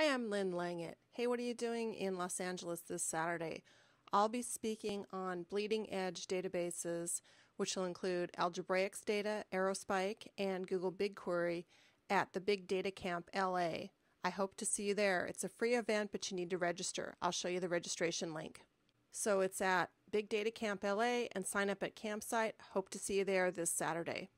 Hi, I'm Lynn Langett. Hey, what are you doing in Los Angeles this Saturday? I'll be speaking on bleeding edge databases, which will include Algebraics Data, Aerospike, and Google BigQuery at the Big Data Camp LA. I hope to see you there. It's a free event, but you need to register. I'll show you the registration link. So it's at Big Data Camp LA and sign up at campsite. Hope to see you there this Saturday.